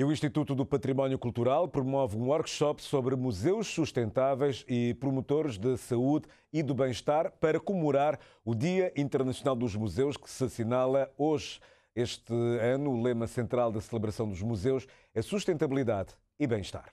E o Instituto do Património Cultural promove um workshop sobre museus sustentáveis e promotores da saúde e do bem-estar para comemorar o Dia Internacional dos Museus, que se assinala hoje. Este ano, o lema central da celebração dos museus é sustentabilidade e bem-estar.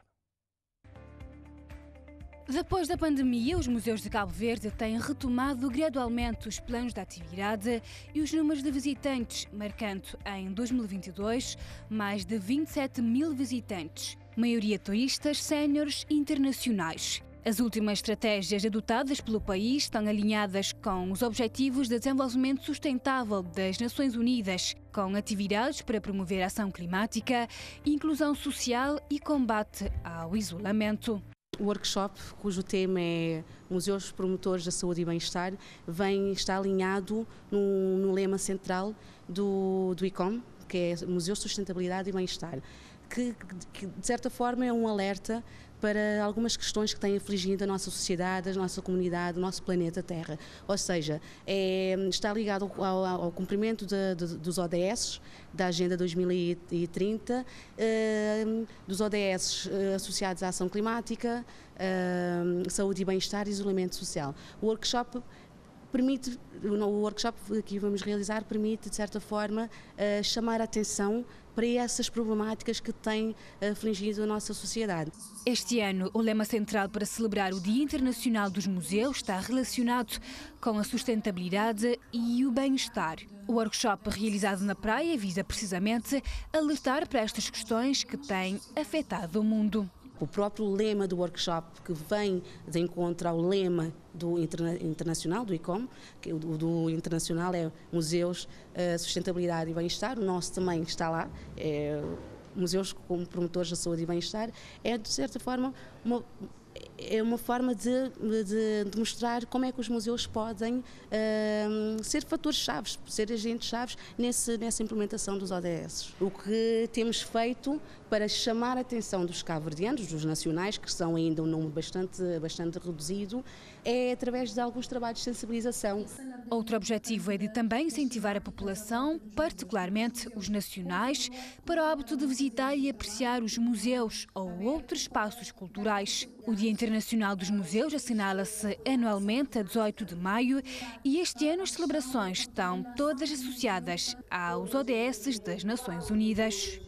Depois da pandemia, os museus de Cabo Verde têm retomado gradualmente os planos de atividade e os números de visitantes, marcando em 2022 mais de 27 mil visitantes, maioria turistas, séniores e internacionais. As últimas estratégias adotadas pelo país estão alinhadas com os Objetivos de Desenvolvimento Sustentável das Nações Unidas, com atividades para promover ação climática, inclusão social e combate ao isolamento workshop, cujo tema é Museus Promotores da Saúde e Bem-Estar, vem está alinhado no, no lema central do, do ICOM, que é Museu Sustentabilidade e Bem-Estar que, que, de certa forma é um alerta para algumas questões que têm afligido a nossa sociedade, a nossa comunidade, o nosso planeta Terra. Ou seja, é, está ligado ao, ao cumprimento de, de, dos ODS, da Agenda 2030, ehm, eh, dos ODS associados à ação climática, eh, saúde e bem-estar e isolamento social. O workshop permite, o workshop que vamos realizar permite, de certa forma, eh, chamar a atenção para essas problemáticas que têm eh, afligido a nossa sociedade. Este ano, o lema central para celebrar o Dia Internacional dos Museus está relacionado com a sustentabilidade e o bem-estar. O workshop realizado na praia visa precisamente alertar para estas questões que têm afetado o mundo. O próprio lema do workshop, que vem de encontro ao lema do interna internacional, do ICOM, que é o do, do internacional é Museus, eh, Sustentabilidade e Bem-Estar, o nosso também está lá, é, Museus como promotores da saúde e bem-estar, é de certa forma uma é uma forma de, de, de, mostrar como é que os museus podem uh, ser fatores-chave, ser agentes-chave nessa implementação dos ODS. O que temos feito para chamar a atenção dos cabo dos nacionais, que são ainda um número bastante, bastante reduzido, é através de alguns trabalhos de sensibilização. Outro objetivo é de também incentivar a população, particularmente os nacionais, para o hábito de visitar e apreciar os museus ou outros espaços culturais. O Dia Internacional dos Museus assinala-se anualmente a 18 de maio e este ano as celebrações estão todas associadas aos ODS das Nações Unidas.